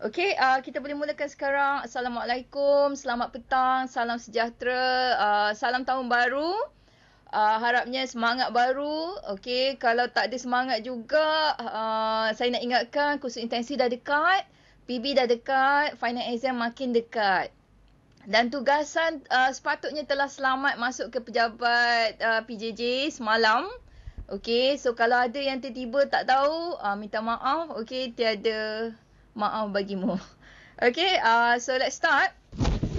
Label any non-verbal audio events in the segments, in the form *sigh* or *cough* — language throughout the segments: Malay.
Okay, uh, kita boleh mulakan sekarang. Assalamualaikum, selamat petang, salam sejahtera, uh, salam tahun baru. Uh, harapnya semangat baru. Okay, kalau tak ada semangat juga, uh, saya nak ingatkan kursus intensif dah dekat, PB dah dekat, final exam makin dekat. Dan tugasan uh, sepatutnya telah selamat masuk ke pejabat uh, PJJ semalam. Okay, so kalau ada yang tiba-tiba tak tahu, uh, minta maaf. Okay, tiada maaf bagimu. *laughs* Okay, uh, so let's start.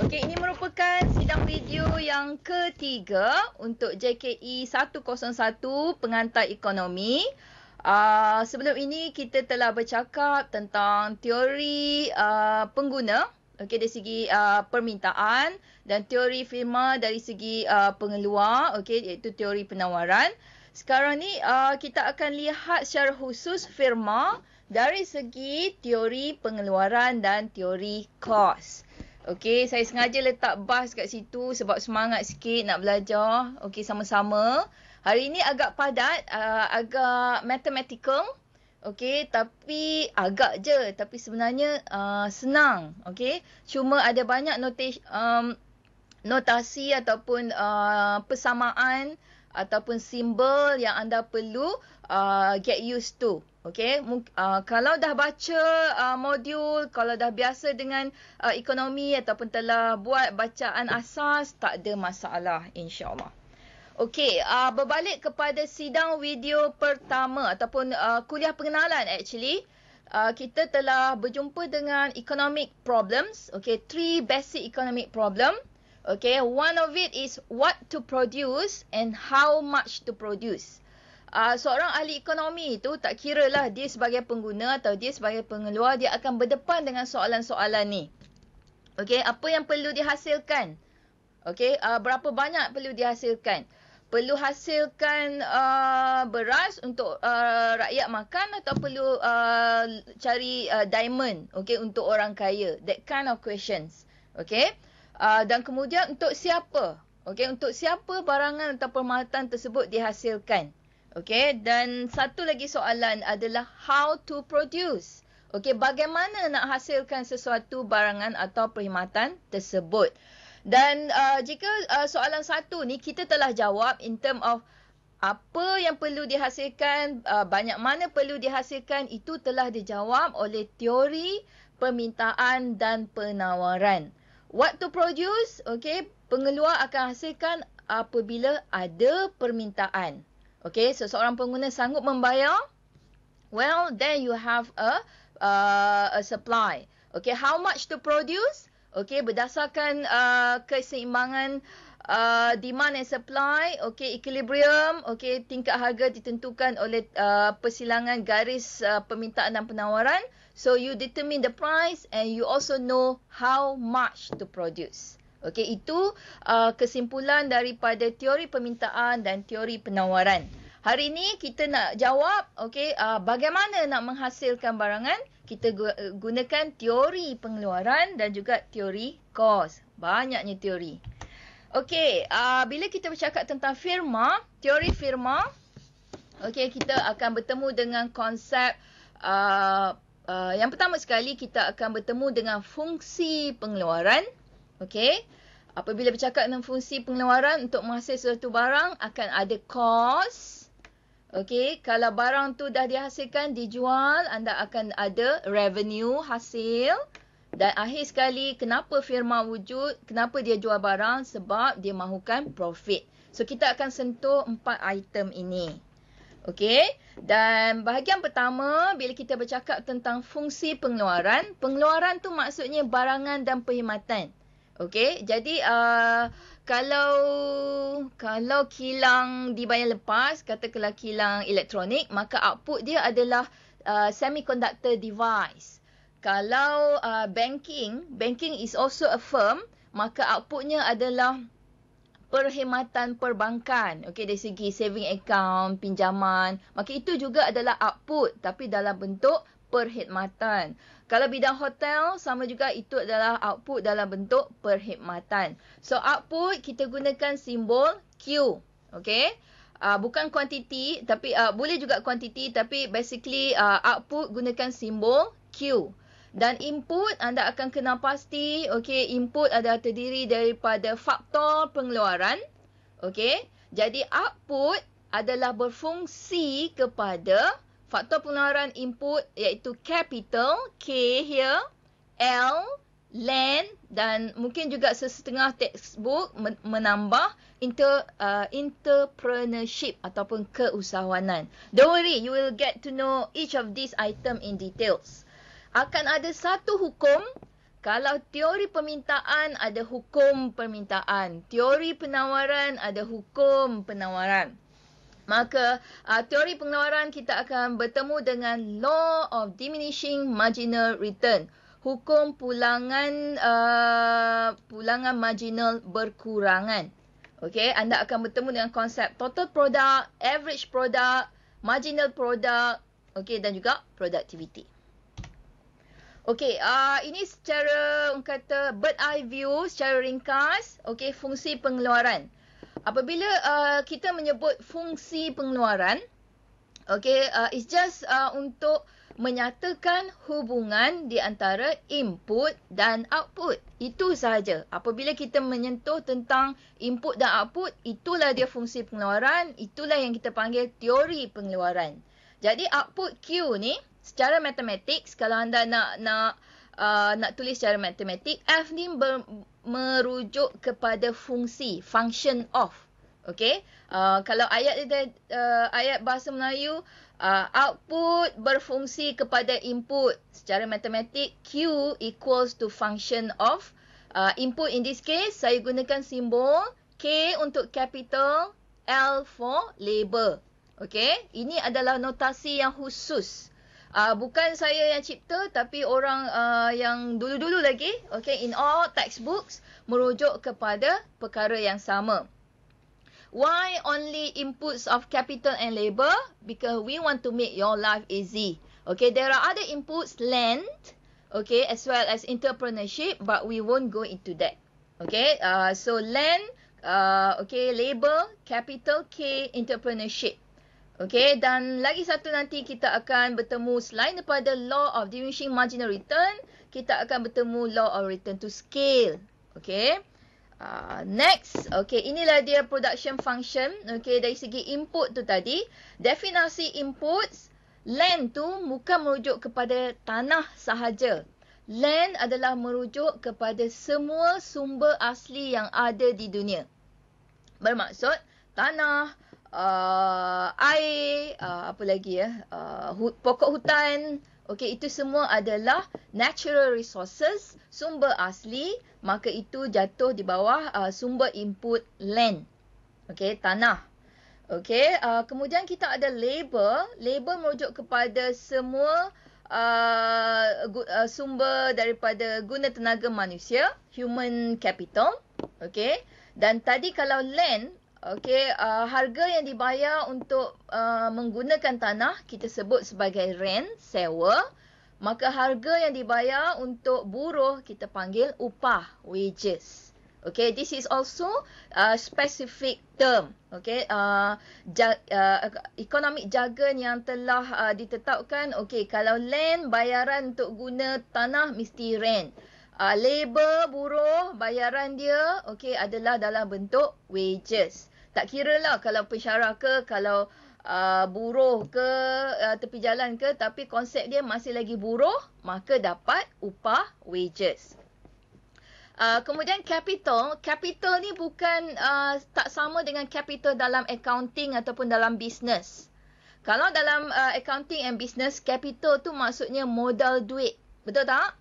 Okay, ini merupakan sidang video yang ketiga untuk JKE 101 Pengantar Ekonomi. Uh, sebelum ini kita telah bercakap tentang teori uh, pengguna okay, dari segi uh, permintaan dan teori firma dari segi uh, pengeluar okay, iaitu teori penawaran. Sekarang ni uh, kita akan lihat secara khusus firma dari segi teori pengeluaran dan teori kos. Okey, saya sengaja letak bas kat situ sebab semangat sikit nak belajar. Okey, sama-sama. Hari ini agak padat, uh, agak mathematical. Okey, tapi agak je, tapi sebenarnya uh, senang. Okey, cuma ada banyak notis, um, notasi ataupun uh, persamaan ataupun simbol yang anda perlu uh, get used to. Okay, uh, kalau dah baca uh, modul, kalau dah biasa dengan uh, ekonomi ataupun telah buat bacaan asas, tak ada masalah insyaAllah. Okay, uh, berbalik kepada sidang video pertama ataupun uh, kuliah pengenalan actually. Uh, kita telah berjumpa dengan economic problems. Okay, three basic economic problem. Okay, one of it is what to produce and how much to produce uh, seorang ahli ekonomi itu tak kira lah dia sebagai pengguna atau dia sebagai pengeluar dia akan berdepan dengan soalan-soalan ni. Okey, apa yang perlu dihasilkan? Okey, uh, berapa banyak perlu dihasilkan? Perlu hasilkan uh, beras untuk uh, rakyat makan atau perlu uh, cari uh, diamond okay, untuk orang kaya? That kind of questions. Okay? Uh, dan kemudian untuk siapa? Okay, untuk siapa barangan atau permatan tersebut dihasilkan? Okay, dan satu lagi soalan adalah how to produce. Okay, bagaimana nak hasilkan sesuatu barangan atau perkhidmatan tersebut? Dan uh, jika uh, soalan satu ni kita telah jawab in term of apa yang perlu dihasilkan, uh, banyak mana perlu dihasilkan itu telah dijawab oleh teori permintaan dan penawaran. What to produce? Okay, pengeluar akan hasilkan apabila ada permintaan. Okay, seseorang pengguna sanggup membayar. Well, then you have a uh, a supply. Okay, how much to produce? Okay, berdasarkan uh, keseimbangan uh, demand and supply. Okay, equilibrium. Okay, tingkat harga ditentukan oleh uh, persilangan garis uh, permintaan dan penawaran. So, you determine the price and you also know how much to produce. Okey, itu uh, kesimpulan daripada teori permintaan dan teori penawaran. Hari ini kita nak jawab, okey, uh, bagaimana nak menghasilkan barangan? Kita gunakan teori pengeluaran dan juga teori kos. Banyaknya teori. Okey, uh, bila kita bercakap tentang firma, teori firma, okey, kita akan bertemu dengan konsep uh, uh, yang pertama sekali kita akan bertemu dengan fungsi pengeluaran. Okey. Apabila bercakap tentang fungsi pengeluaran untuk menghasil sesuatu barang akan ada cost. Okey, kalau barang tu dah dihasilkan, dijual, anda akan ada revenue, hasil. Dan akhir sekali, kenapa firma wujud? Kenapa dia jual barang? Sebab dia mahukan profit. So, kita akan sentuh empat item ini. Okey, dan bahagian pertama bila kita bercakap tentang fungsi pengeluaran, pengeluaran tu maksudnya barangan dan perkhidmatan. Okey, jadi uh, kalau kalau kilang dibayar lepas, kata kalau kilang elektronik, maka output dia adalah uh, semiconductor device. Kalau uh, banking, banking is also a firm, maka outputnya adalah perhematan perbankan. Okey, dari segi saving account, pinjaman, maka itu juga adalah output tapi dalam bentuk perkhidmatan. Kalau bidang hotel, sama juga itu adalah output dalam bentuk perkhidmatan. So, output kita gunakan simbol Q. Okay? Uh, bukan quantity, tapi uh, boleh juga quantity, tapi basically uh, output gunakan simbol Q. Dan input anda akan kenal pasti, okay? Input adalah terdiri daripada faktor pengeluaran. Okay? Jadi, output adalah berfungsi kepada faktor pengeluaran input iaitu capital K here L land dan mungkin juga sesetengah textbook menambah inter uh, entrepreneurship ataupun keusahawanan. Don't worry, you will get to know each of these item in details. Akan ada satu hukum kalau teori permintaan ada hukum permintaan, teori penawaran ada hukum penawaran maka uh, teori pengeluaran kita akan bertemu dengan law of diminishing marginal return hukum pulangan uh, pulangan marginal berkurangan Okay, anda akan bertemu dengan konsep total product average product marginal product okay, dan juga productivity Okey, uh, ini secara kata bird eye view secara ringkas. Okey, fungsi pengeluaran apabila uh, kita menyebut fungsi pengeluaran okay uh, it's just uh, untuk menyatakan hubungan di antara input dan output itu sahaja apabila kita menyentuh tentang input dan output itulah dia fungsi pengeluaran itulah yang kita panggil teori pengeluaran jadi output Q ni secara matematik kalau anda nak nak uh, nak tulis secara matematik, F ni merujuk kepada fungsi, function of. Okay, uh, kalau ayat uh, ayat bahasa Melayu, uh, output berfungsi kepada input. Secara matematik, Q equals to function of uh, input. In this case, saya gunakan simbol K untuk capital, L for label. Okay, ini adalah notasi yang khusus uh, bukan saya yang cipta tapi orang uh, yang dulu-dulu lagi okay in all textbooks merujuk kepada perkara yang sama why only inputs of capital and labor because we want to make your life easy okay there are other inputs land okay as well as entrepreneurship but we won't go into that okay uh, so land uh, okay labor capital k entrepreneurship Okay, dan lagi satu nanti kita akan bertemu selain daripada law of diminishing marginal return, kita akan bertemu law of return to scale. Okay, uh, ah, next. Okay, inilah dia production function. Okay, dari segi input tu tadi, definasi inputs, land tu bukan merujuk kepada tanah sahaja. Land adalah merujuk kepada semua sumber asli yang ada di dunia. Bermaksud, tanah, tanah, uh, air, uh, apa lagi ya, uh, hu- pokok hutan. Okey, itu semua adalah natural resources, sumber asli, maka itu jatuh di bawah uh, sumber input land. Okey, tanah. Okey, uh, kemudian kita ada labor. Labor merujuk kepada semua uh, gu- uh, sumber daripada guna tenaga manusia, human capital. okay dan tadi kalau land, Okey, uh, harga yang dibayar untuk uh, menggunakan tanah kita sebut sebagai rent, sewa. Maka harga yang dibayar untuk buruh kita panggil upah, wages. Okay, this is also a specific term. Okay, uh, ja, uh, economic jargon yang telah uh, ditetapkan. Okay, kalau land bayaran untuk guna tanah mesti rent. Uh, labor buruh bayaran dia okay adalah dalam bentuk wages tak kira lah kalau pesyarah ke, kalau uh, buruh ke, uh, tepi jalan ke, tapi konsep dia masih lagi buruh, maka dapat upah wages. Uh, kemudian capital, capital ni bukan uh, tak sama dengan capital dalam accounting ataupun dalam business. Kalau dalam uh, accounting and business, capital tu maksudnya modal duit. Betul tak?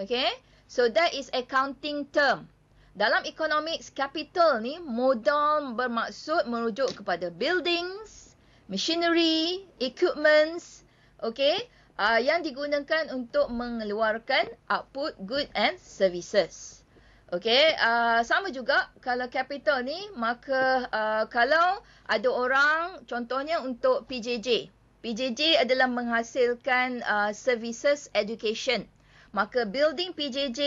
Okay, so that is accounting term. Dalam economics, capital ni modal bermaksud merujuk kepada buildings, machinery, equipments, okay, uh, yang digunakan untuk mengeluarkan output good and services. Okay, uh, sama juga kalau capital ni, maka uh, kalau ada orang, contohnya untuk PJJ. PJJ adalah menghasilkan uh, services education. Maka building PJJ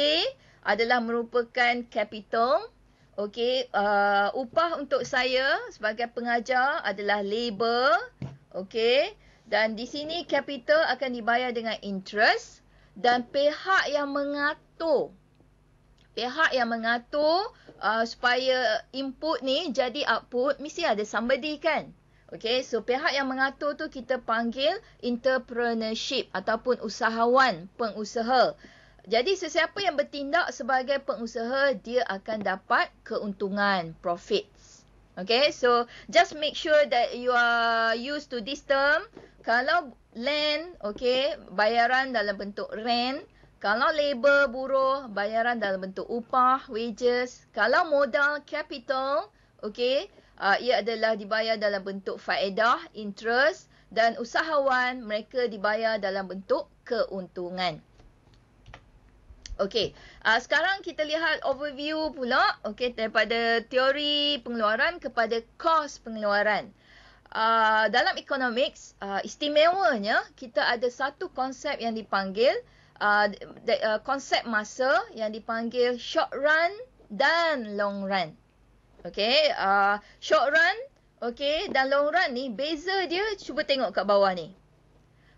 adalah merupakan capital. Okey, uh, upah untuk saya sebagai pengajar adalah labor. Okey, dan di sini capital akan dibayar dengan interest dan pihak yang mengatur pihak yang mengatur uh, supaya input ni jadi output mesti ada somebody kan. Okay, so pihak yang mengatur tu kita panggil entrepreneurship ataupun usahawan, pengusaha. Jadi sesiapa yang bertindak sebagai pengusaha, dia akan dapat keuntungan, profits. Okay, so just make sure that you are used to this term. Kalau land, okay, bayaran dalam bentuk rent. Kalau labor, buruh, bayaran dalam bentuk upah, wages. Kalau modal, capital, okay, uh, ia adalah dibayar dalam bentuk faedah, interest. Dan usahawan, mereka dibayar dalam bentuk keuntungan. Okey, uh, sekarang kita lihat overview pula okay, daripada teori pengeluaran kepada kos pengeluaran. Uh, dalam economics, uh, istimewanya kita ada satu konsep yang dipanggil uh, uh, konsep masa yang dipanggil short run dan long run. Okey, uh, short run okay, dan long run ni beza dia cuba tengok kat bawah ni.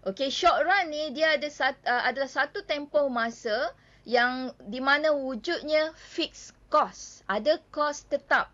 Okey, short run ni dia ada sat, uh, adalah satu tempoh masa yang di mana wujudnya fixed cost. Ada cost tetap.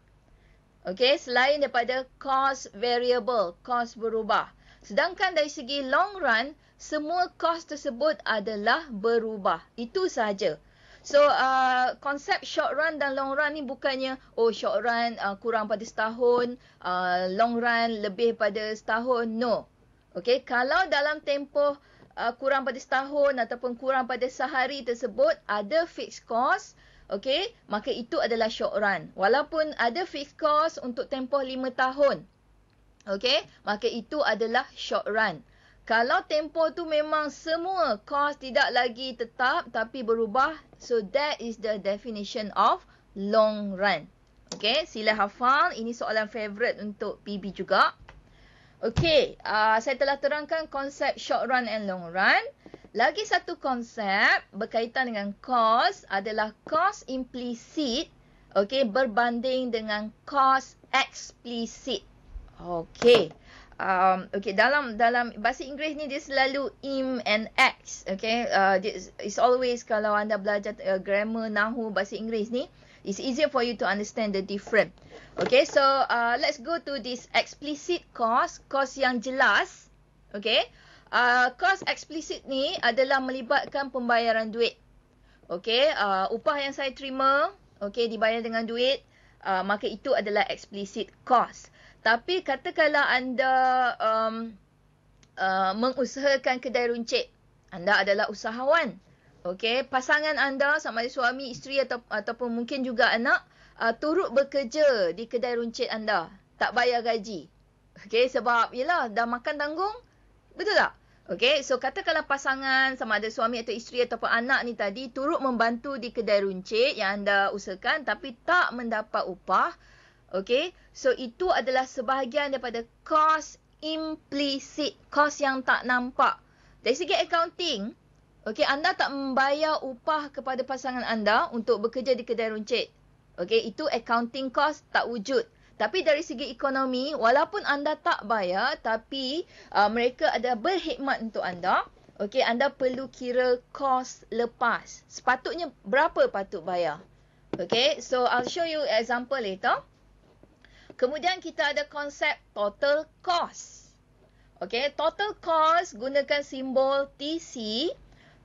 Okey, selain daripada cost variable, cost berubah. Sedangkan dari segi long run, semua cost tersebut adalah berubah. Itu sahaja. So, uh, konsep short run dan long run ni bukannya, oh short run uh, kurang pada setahun, uh, long run lebih pada setahun. No. Okay, kalau dalam tempoh uh, kurang pada setahun ataupun kurang pada sehari tersebut ada fixed cost okay? maka itu adalah short run walaupun ada fixed cost untuk tempoh lima tahun okay? maka itu adalah short run kalau tempoh tu memang semua cost tidak lagi tetap tapi berubah so that is the definition of long run okay? sila hafal ini soalan favorite untuk PB juga Okay, uh, saya telah terangkan konsep short run and long run. Lagi satu konsep berkaitan dengan cost adalah cost implicit okay, berbanding dengan cost explicit. Okay. Um, okay, dalam dalam bahasa Inggeris ni dia selalu im and x. Okay, uh, it's always kalau anda belajar uh, grammar, nahu, bahasa Inggeris ni, it's easier for you to understand the different. Okay, so uh, let's go to this explicit course, course yang jelas. Okay, uh, course explicit ni adalah melibatkan pembayaran duit. Okay, uh, upah yang saya terima, okay, dibayar dengan duit, uh, maka itu adalah explicit course. Tapi katakanlah anda um, uh, mengusahakan kedai runcit, anda adalah usahawan okay, pasangan anda sama ada suami, isteri atau, ataupun mungkin juga anak uh, turut bekerja di kedai runcit anda. Tak bayar gaji. Okay, sebab yelah dah makan tanggung. Betul tak? Okay, so katakanlah pasangan sama ada suami atau isteri ataupun anak ni tadi turut membantu di kedai runcit yang anda usahakan tapi tak mendapat upah. Okay, so itu adalah sebahagian daripada cost implicit, cost yang tak nampak. Dari segi accounting, Okey, anda tak membayar upah kepada pasangan anda untuk bekerja di kedai runcit. Okey, itu accounting cost tak wujud. Tapi dari segi ekonomi, walaupun anda tak bayar tapi uh, mereka ada berkhidmat untuk anda, okey, anda perlu kira kos lepas. Sepatutnya berapa patut bayar? Okey, so I'll show you example later. Kemudian kita ada konsep total cost. Okey, total cost gunakan simbol TC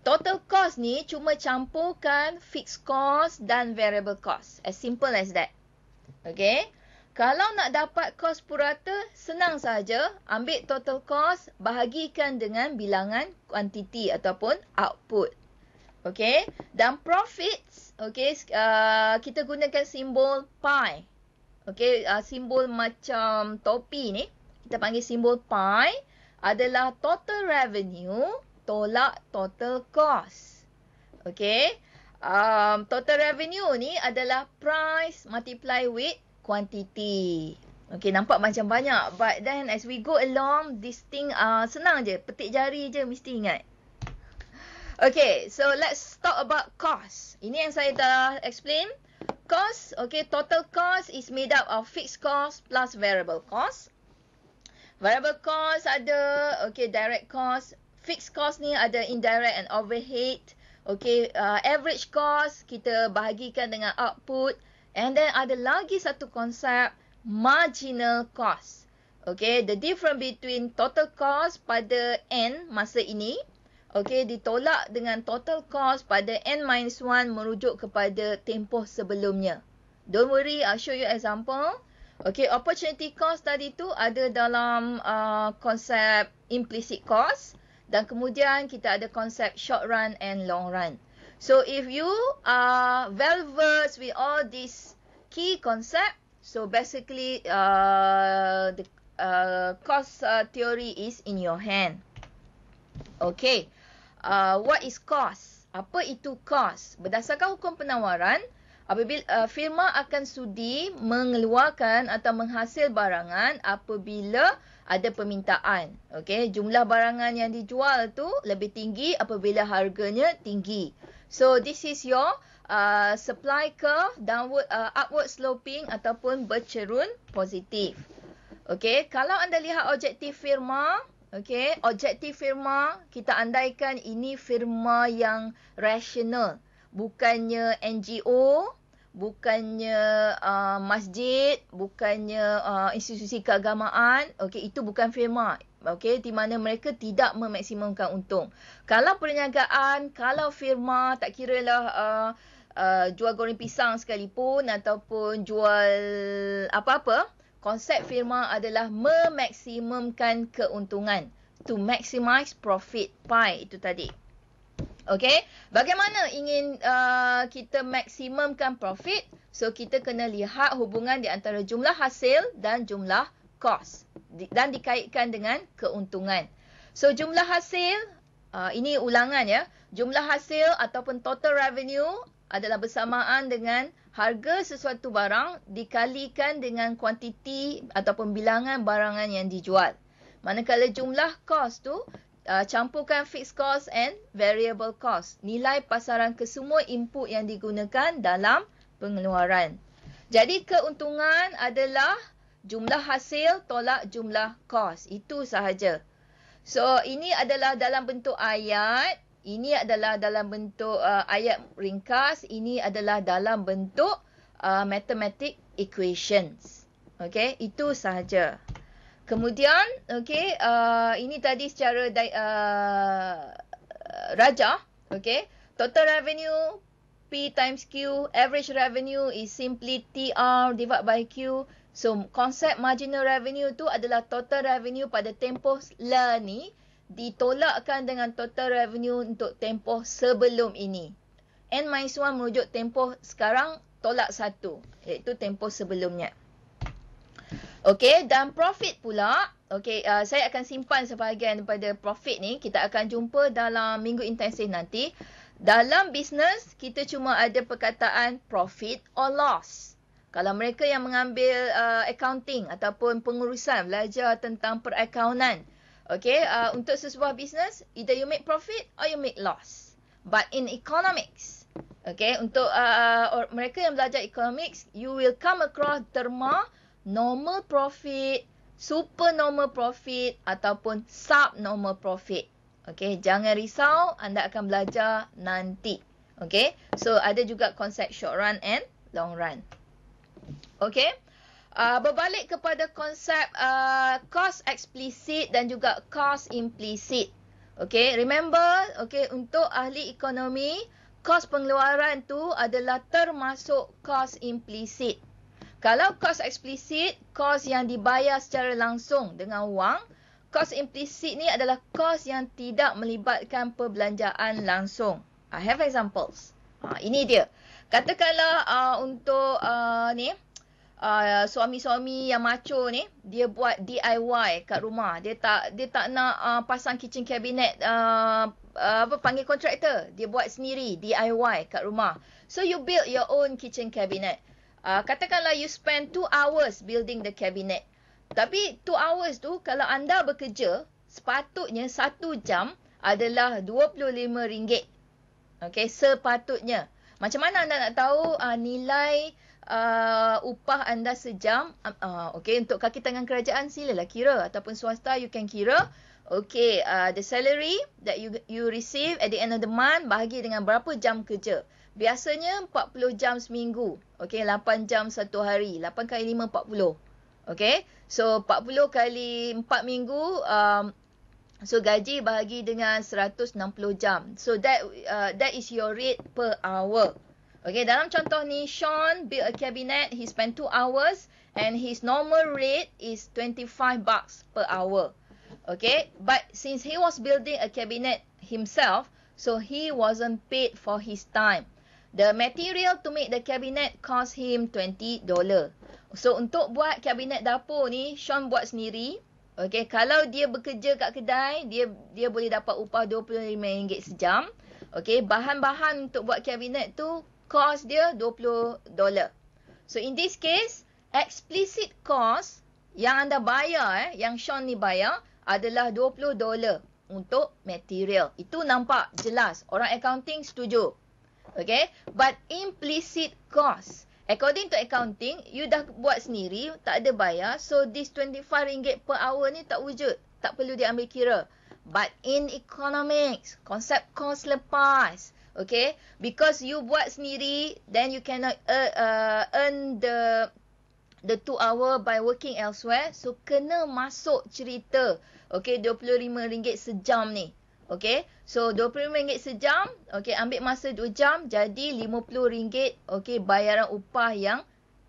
total cost ni cuma campurkan fixed cost dan variable cost. As simple as that. Okay. Kalau nak dapat cost purata, senang saja ambil total cost bahagikan dengan bilangan quantity ataupun output. Okay. Dan profits, okay, uh, kita gunakan simbol pi. Okay, uh, simbol macam topi ni, kita panggil simbol pi adalah total revenue tolak total cost. Okay. Um, total revenue ni adalah price multiply with quantity. Okay, nampak macam banyak. But then as we go along, this thing uh, senang je. Petik jari je mesti ingat. Okay, so let's talk about cost. Ini yang saya dah explain. Cost, okay, total cost is made up of fixed cost plus variable cost. Variable cost ada, okay, direct cost, fixed cost ni ada indirect and overhead. Okay, uh, average cost kita bahagikan dengan output. And then ada lagi satu konsep, marginal cost. Okay, the difference between total cost pada N masa ini. Okay, ditolak dengan total cost pada N minus 1 merujuk kepada tempoh sebelumnya. Don't worry, I'll show you example. Okay, opportunity cost tadi tu ada dalam uh, konsep implicit cost dan kemudian kita ada konsep short run and long run. So if you are well versed with all these key concept, so basically uh, the uh, cost uh, theory is in your hand. Okay, uh, what is cost? Apa itu cost? Berdasarkan hukum penawaran, Apabila uh, firma akan sudi mengeluarkan atau menghasil barangan apabila ada permintaan. Okey, jumlah barangan yang dijual tu lebih tinggi apabila harganya tinggi. So this is your uh, supply curve downward uh, upward sloping ataupun bercerun positif. Okey, kalau anda lihat objektif firma Okey, objektif firma kita andaikan ini firma yang rasional, bukannya NGO, bukannya uh, masjid, bukannya uh, institusi keagamaan, okey itu bukan firma. Okey, di mana mereka tidak memaksimumkan untung. Kalau perniagaan, kalau firma, tak kiralah uh, Uh, jual goreng pisang sekalipun ataupun jual apa-apa konsep firma adalah memaksimumkan keuntungan to maximize profit pie itu tadi Okay. Bagaimana ingin uh, kita maksimumkan profit? So, kita kena lihat hubungan di antara jumlah hasil dan jumlah kos. Di, dan dikaitkan dengan keuntungan. So, jumlah hasil, uh, ini ulangan ya. Jumlah hasil ataupun total revenue adalah bersamaan dengan harga sesuatu barang dikalikan dengan kuantiti ataupun bilangan barangan yang dijual. Manakala jumlah kos tu uh, campurkan fixed cost and variable cost. Nilai pasaran kesemua input yang digunakan dalam pengeluaran. Jadi keuntungan adalah jumlah hasil tolak jumlah kos. Itu sahaja. So ini adalah dalam bentuk ayat. Ini adalah dalam bentuk uh, ayat ringkas. Ini adalah dalam bentuk uh, mathematic equations. Okay, itu sahaja. Kemudian, okay, uh, ini tadi secara uh, raja, okay, total revenue P times Q, average revenue is simply TR divided by Q. So, konsep marginal revenue tu adalah total revenue pada tempoh lah ni ditolakkan dengan total revenue untuk tempoh sebelum ini. N minus 1 merujuk tempoh sekarang tolak 1 iaitu tempoh sebelumnya. Okay, dan profit pula. Okay, uh, saya akan simpan sebahagian daripada profit ni. Kita akan jumpa dalam minggu intensif nanti. Dalam bisnes, kita cuma ada perkataan profit or loss. Kalau mereka yang mengambil uh, accounting ataupun pengurusan, belajar tentang perakaunan. Okay, uh, untuk sesuatu bisnes, either you make profit or you make loss. But in economics, okay, untuk uh, mereka yang belajar economics, you will come across terma normal profit, super normal profit ataupun sub normal profit. Okay, jangan risau, anda akan belajar nanti. Okay, so ada juga konsep short run and long run. Okay, Uh, berbalik kepada konsep uh, cost explicit dan juga cost implicit. Okay, remember, okay, untuk ahli ekonomi, cost pengeluaran tu adalah termasuk cost implicit. Kalau kos eksplisit, kos yang dibayar secara langsung dengan wang. Kos implisit ni adalah kos yang tidak melibatkan perbelanjaan langsung. I have examples. Ha, ini dia. Katakanlah uh, untuk uh, ni, uh, suami-suami yang maco ni, dia buat DIY kat rumah. Dia tak dia tak nak uh, pasang kitchen cabinet, uh, uh, apa panggil kontraktor. Dia buat sendiri DIY kat rumah. So you build your own kitchen cabinet uh, katakanlah you spend 2 hours building the cabinet. Tapi 2 hours tu kalau anda bekerja, sepatutnya 1 jam adalah RM25. Okay, sepatutnya. Macam mana anda nak tahu uh, nilai uh, upah anda sejam? Uh, okay, untuk kaki tangan kerajaan silalah kira ataupun swasta you can kira. Okay, uh, the salary that you you receive at the end of the month bahagi dengan berapa jam kerja. Biasanya 40 jam seminggu. Okey, 8 jam satu hari. 8 kali 5, 40. Okey, so 40 kali 4 minggu, um, so gaji bahagi dengan 160 jam. So that uh, that is your rate per hour. Okey, dalam contoh ni, Sean build a cabinet, he spend 2 hours and his normal rate is 25 bucks per hour. Okay, but since he was building a cabinet himself, so he wasn't paid for his time. The material to make the cabinet cost him $20. So untuk buat kabinet dapur ni, Sean buat sendiri. Okay, kalau dia bekerja kat kedai, dia dia boleh dapat upah RM25 sejam. Okay, bahan-bahan untuk buat kabinet tu, cost dia $20. So in this case, explicit cost yang anda bayar, eh, yang Sean ni bayar adalah $20 untuk material. Itu nampak jelas. Orang accounting setuju okay? But implicit cost. According to accounting, you dah buat sendiri, tak ada bayar. So, this RM25 per hour ni tak wujud. Tak perlu diambil kira. But in economics, konsep cost lepas. Okay? Because you buat sendiri, then you cannot uh, uh, earn the the two hour by working elsewhere. So, kena masuk cerita. Okay, RM25 sejam ni. Okay. So, RM25 sejam. Okay. Ambil masa 2 jam. Jadi, RM50. Okay. Bayaran upah yang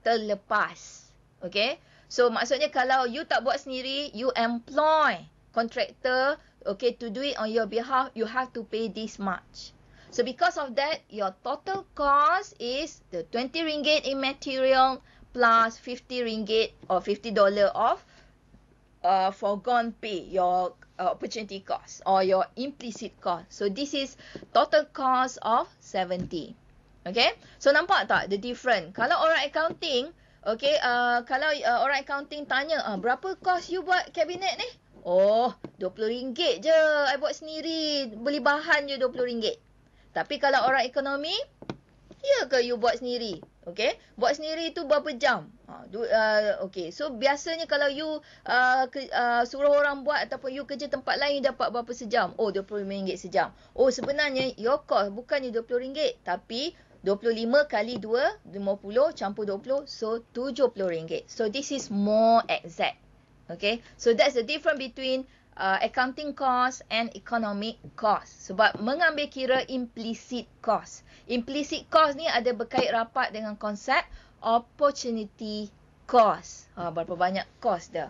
terlepas. Okay. So, maksudnya kalau you tak buat sendiri, you employ contractor. Okay. To do it on your behalf, you have to pay this much. So, because of that, your total cost is the RM20 in material plus RM50 or $50 of uh, forgone pay. Your uh, opportunity cost or your implicit cost. So this is total cost of 70. Okay. So nampak tak the different? Kalau orang accounting, okay, uh, kalau uh, orang accounting tanya, uh, berapa cost you buat kabinet ni? Oh, RM20 je. I buat sendiri. Beli bahan je RM20. Tapi kalau orang ekonomi, ya ke you buat sendiri? Okay. Buat sendiri tu berapa jam? Ha, uh, okay, so biasanya kalau you uh, ke, uh, suruh orang buat ataupun you kerja tempat lain, you dapat berapa sejam? Oh, RM25 sejam. Oh, sebenarnya your cost bukannya RM20 tapi RM25 kali 2, RM50 campur 20, so RM70. So, this is more exact. Okay, so that's the difference between uh, accounting cost and economic cost. Sebab mengambil kira implicit cost. Implicit cost ni ada berkait rapat dengan konsep opportunity cost. Ha, berapa banyak cost dah.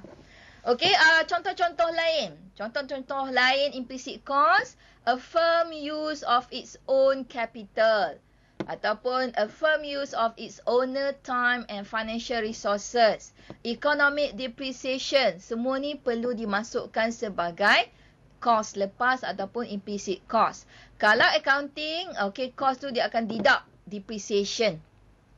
Okay, uh, contoh-contoh lain. Contoh-contoh lain implicit cost. A firm use of its own capital. Ataupun a firm use of its owner time and financial resources. Economic depreciation. Semua ni perlu dimasukkan sebagai cost lepas ataupun implicit cost. Kalau accounting, okay, cost tu dia akan deduct depreciation.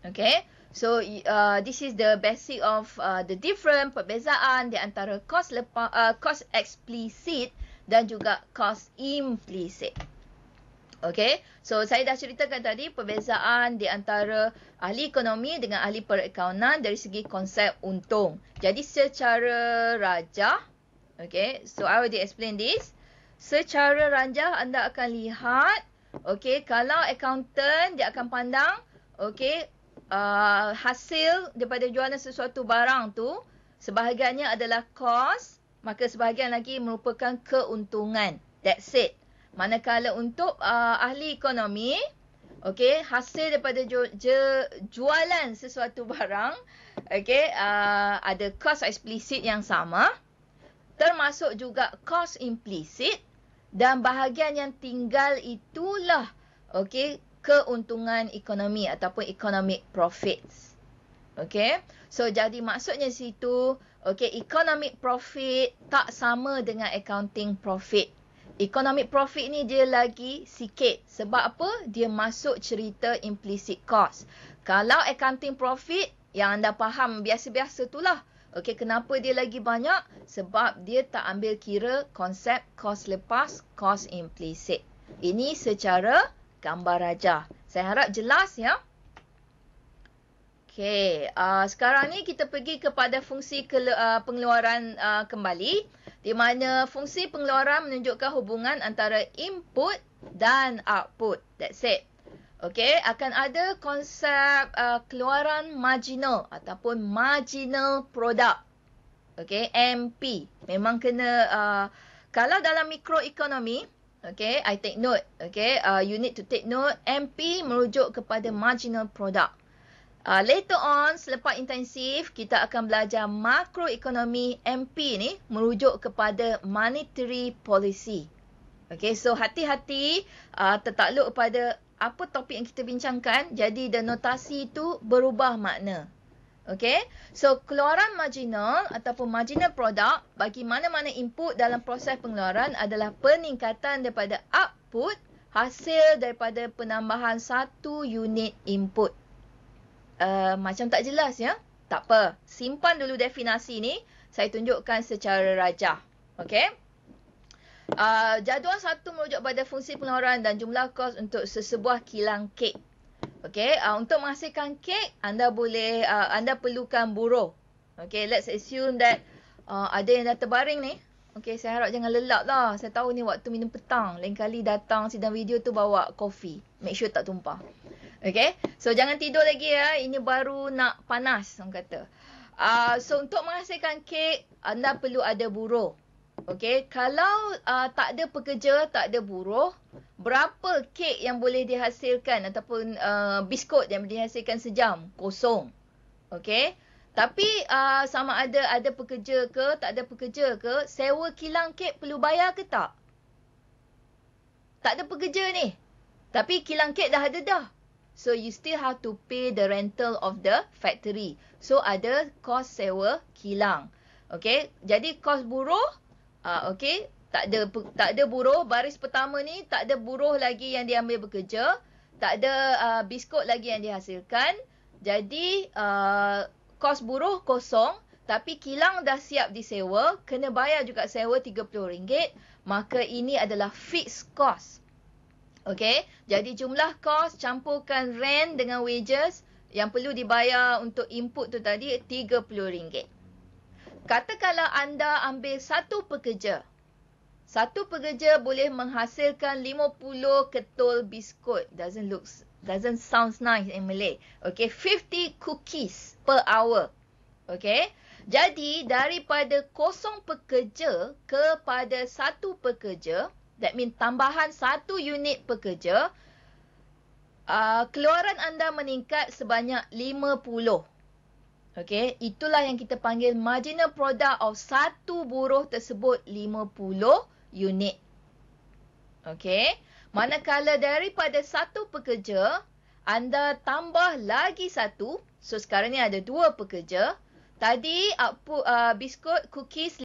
Okay. So uh, this is the basic of uh, the different perbezaan di antara kos lepa, uh, kos eksplisit dan juga kos implisit. Okay, so saya dah ceritakan tadi perbezaan di antara ahli ekonomi dengan ahli perakaunan dari segi konsep untung. Jadi secara rajah, okay, so I already explain this. Secara rajah anda akan lihat, okay, kalau accountant dia akan pandang, okay, uh, hasil daripada jualan sesuatu barang tu sebahagiannya adalah kos maka sebahagian lagi merupakan keuntungan that's it manakala untuk uh, ahli ekonomi okey hasil daripada ju- ju- jualan sesuatu barang okey uh, ada kos eksplisit yang sama termasuk juga kos implisit dan bahagian yang tinggal itulah okey keuntungan ekonomi ataupun economic profits. Okay. So, jadi maksudnya situ, okay, economic profit tak sama dengan accounting profit. Economic profit ni dia lagi sikit. Sebab apa? Dia masuk cerita implicit cost. Kalau accounting profit, yang anda faham biasa-biasa tu lah. Okay, kenapa dia lagi banyak? Sebab dia tak ambil kira konsep cost lepas, cost implicit. Ini secara gambar raja. Saya harap jelas ya. Okey, uh, sekarang ni kita pergi kepada fungsi kelu- uh, ah, pengeluaran uh, kembali di mana fungsi pengeluaran menunjukkan hubungan antara input dan output. That's it. Okey, akan ada konsep uh, keluaran marginal ataupun marginal product. Okey, MP. Memang kena uh, kalau dalam mikroekonomi, Okay, I take note. Okay, uh, you need to take note. MP merujuk kepada marginal product. Uh, later on, selepas intensif, kita akan belajar makroekonomi MP ni merujuk kepada monetary policy. Okay, so hati-hati uh, tertakluk pada apa topik yang kita bincangkan. Jadi, denotasi notasi itu berubah makna. Okay, so keluaran marginal ataupun marginal product bagi mana-mana input dalam proses pengeluaran adalah peningkatan daripada output hasil daripada penambahan satu unit input. Uh, macam tak jelas ya? Tak apa, simpan dulu definasi ni. Saya tunjukkan secara rajah. Okay. Uh, jadual satu merujuk pada fungsi pengeluaran dan jumlah kos untuk sesebuah kilang kek. Okay, uh, ah, untuk menghasilkan kek, anda boleh, uh, anda perlukan buruh. Okay, let's assume that uh, ada yang dah terbaring ni. Okay, saya harap jangan lelap lah. Saya tahu ni waktu minum petang. Lain kali datang sidang video tu bawa kopi. Make sure tak tumpah. Okay, so jangan tidur lagi ya. Ini baru nak panas, orang kata. Uh, so, untuk menghasilkan kek, anda perlu ada buruh. Okey, kalau uh, tak ada pekerja, tak ada buruh, berapa kek yang boleh dihasilkan ataupun uh, biskut yang boleh dihasilkan sejam? Kosong. Okey. Tapi uh, sama ada ada pekerja ke, tak ada pekerja ke, sewa kilang kek perlu bayar ke tak? Tak ada pekerja ni. Tapi kilang kek dah ada dah. So you still have to pay the rental of the factory. So ada kos sewa kilang. Okay, jadi kos buruh Uh, ah, okay. Tak ada, tak ada buruh. Baris pertama ni tak ada buruh lagi yang diambil bekerja. Tak ada uh, biskut lagi yang dihasilkan. Jadi, uh, kos buruh kosong. Tapi kilang dah siap disewa. Kena bayar juga sewa RM30. Maka ini adalah fixed cost. Okay. Jadi, jumlah kos campurkan rent dengan wages yang perlu dibayar untuk input tu tadi RM30 katakanlah anda ambil satu pekerja. Satu pekerja boleh menghasilkan 50 ketul biskut. Doesn't look doesn't sounds nice in Malay. Okay, 50 cookies per hour. Okay, jadi daripada kosong pekerja kepada satu pekerja, that mean tambahan satu unit pekerja, uh, keluaran anda meningkat sebanyak 50. Okey, itulah yang kita panggil marginal product of satu buruh tersebut 50 unit. Okey, manakala daripada satu pekerja, anda tambah lagi satu. So, sekarang ni ada dua pekerja. Tadi, uh, biskut, cookies,